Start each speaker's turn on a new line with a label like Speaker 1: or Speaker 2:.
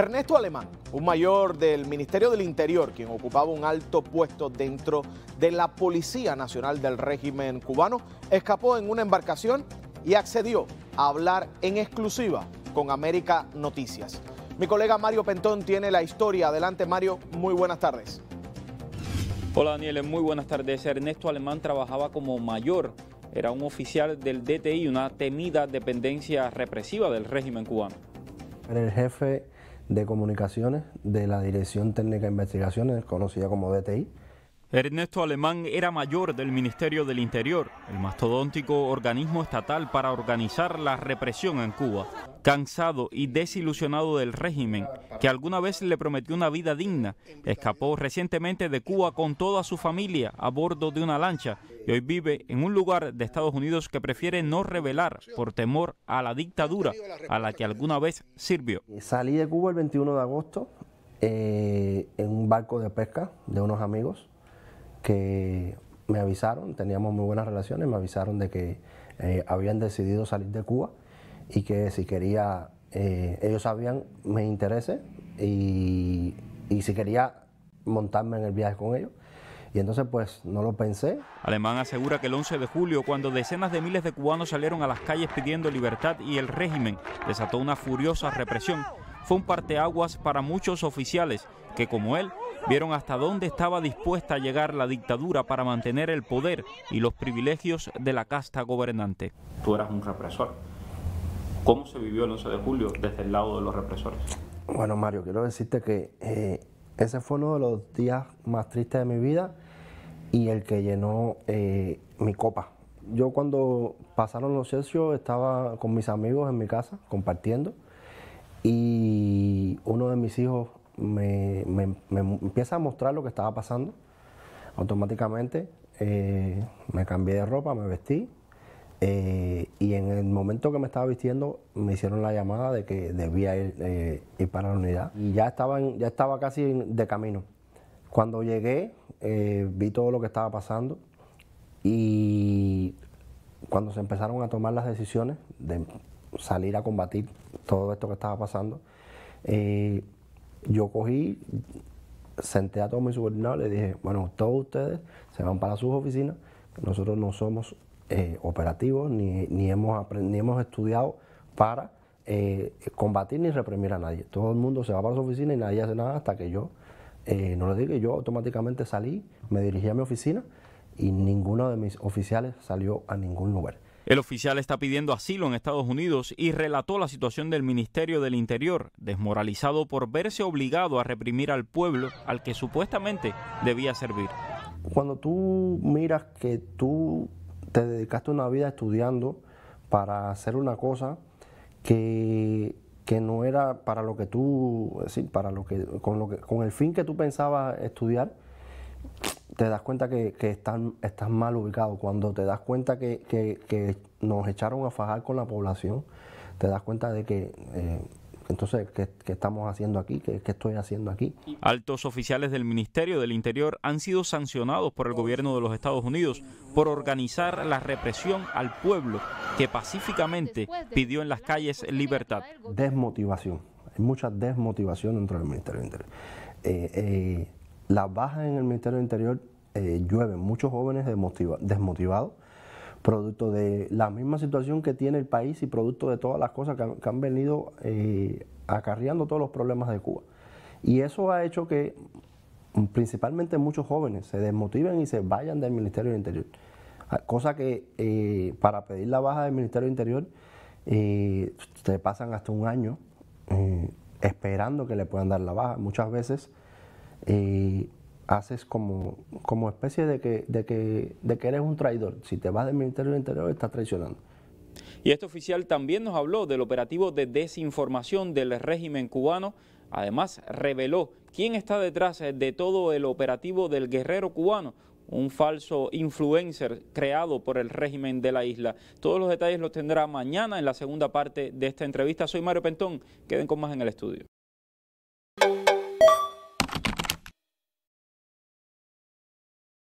Speaker 1: Ernesto Alemán, un mayor del Ministerio del Interior, quien ocupaba un alto puesto dentro de la Policía Nacional del régimen cubano, escapó en una embarcación y accedió a hablar en exclusiva con América Noticias. Mi colega Mario Pentón tiene la historia. Adelante Mario, muy buenas tardes. Hola Daniel, muy buenas tardes. Ernesto Alemán trabajaba como mayor era un oficial del DTI, una temida dependencia represiva del régimen cubano.
Speaker 2: Era el jefe de Comunicaciones de la Dirección Técnica de Investigaciones, conocida como DTI,
Speaker 1: Ernesto Alemán era mayor del Ministerio del Interior, el mastodóntico organismo estatal para organizar la represión en Cuba. Cansado y desilusionado del régimen, que alguna vez le prometió una vida digna, escapó recientemente de Cuba con toda su familia a bordo de una lancha y hoy vive en un lugar de Estados Unidos que prefiere no revelar por temor a la dictadura a la que alguna vez sirvió.
Speaker 2: Salí de Cuba el 21 de agosto eh, en un barco de pesca de unos amigos que me avisaron, teníamos muy buenas relaciones, me avisaron de que eh, habían decidido salir de Cuba y que si quería, eh, ellos sabían me intereses y, y si quería montarme en el viaje con ellos. Y entonces pues no lo pensé.
Speaker 1: Alemán asegura que el 11 de julio, cuando decenas de miles de cubanos salieron a las calles pidiendo libertad y el régimen desató una furiosa represión, fue un parteaguas para muchos oficiales que como él Vieron hasta dónde estaba dispuesta a llegar la dictadura para mantener el poder y los privilegios de la casta gobernante. Tú eras un represor. ¿Cómo se vivió el 11 de julio desde el lado de los represores? Bueno,
Speaker 2: Mario, quiero decirte que eh, ese fue uno de los días más tristes de mi vida y el que llenó eh, mi copa. Yo cuando pasaron los hechos estaba con mis amigos en mi casa compartiendo y uno de mis hijos me, empieza a mostrar lo que estaba pasando. Automáticamente eh, me cambié de ropa, me vestí eh, y en el momento que me estaba vistiendo me hicieron la llamada de que debía ir, eh, para la unidad. Y ya estaba, ya estaba casi de camino. Cuando llegué vi todo lo que estaba pasando y cuando se empezaron a tomar las decisiones de salir a combatir todo esto que estaba pasando, yo cogí, senté a todos mis subordinados, le dije, bueno, todos ustedes se van para sus oficinas, nosotros no somos eh, operativos ni, hemos ni estudiado para eh, combatir ni reprimir a nadie. Todo el mundo se va para su oficina y nadie hace nada hasta que yo eh, no le diga. Yo automáticamente salí, me dirigí a mi oficina y ninguno de mis oficiales salió a ningún lugar.
Speaker 1: El oficial está pidiendo asilo en Estados Unidos y relató la situación del Ministerio del Interior, desmoralizado por verse obligado a reprimir al pueblo al que supuestamente debía servir.
Speaker 2: Cuando tú miras que tú te dedicaste una vida estudiando para hacer una cosa que, que no era para lo que tú, para lo que, lo con el fin que tú pensabas estudiar, te das cuenta que, están, estás mal ubicado. Cuando te das cuenta que, nos echaron a fajar con la población, te das cuenta de que... Eh, entonces, ¿qué, estamos haciendo aquí? ¿Qué, estoy haciendo aquí?
Speaker 1: Altos oficiales del Ministerio del Interior han sido sancionados por el gobierno de los Estados Unidos por organizar la represión al pueblo que pacíficamente pidió en las calles libertad.
Speaker 2: Desmotivación. Hay mucha desmotivación dentro del Ministerio del Interior. Eh, eh, las bajas en el Ministerio del Interior eh, llueven, muchos jóvenes desmotivados, producto de la misma situación que tiene el país y producto de todas las cosas que han, venido eh, acarreando todos los problemas de Cuba. Y eso ha hecho que mm, principalmente muchos jóvenes se desmotiven y se vayan del Ministerio del Interior. Ah, cosa que eh, para pedir la baja del Ministerio del Interior se pasan hasta un año esperando que le puedan dar la baja. Muchas veces haces como, como especie de que, de, que, de que eres un traidor. Si te vas del Ministerio del Interior, estás traicionando.
Speaker 1: Y este oficial también nos habló del operativo de desinformación del régimen cubano. Además, reveló quién está detrás de todo el operativo del guerrero cubano, un falso influencer creado por el régimen de la isla. Todos los detalles los tendrá mañana en la segunda parte de esta entrevista. Soy Mario Pentón. Queden con más en el estudio.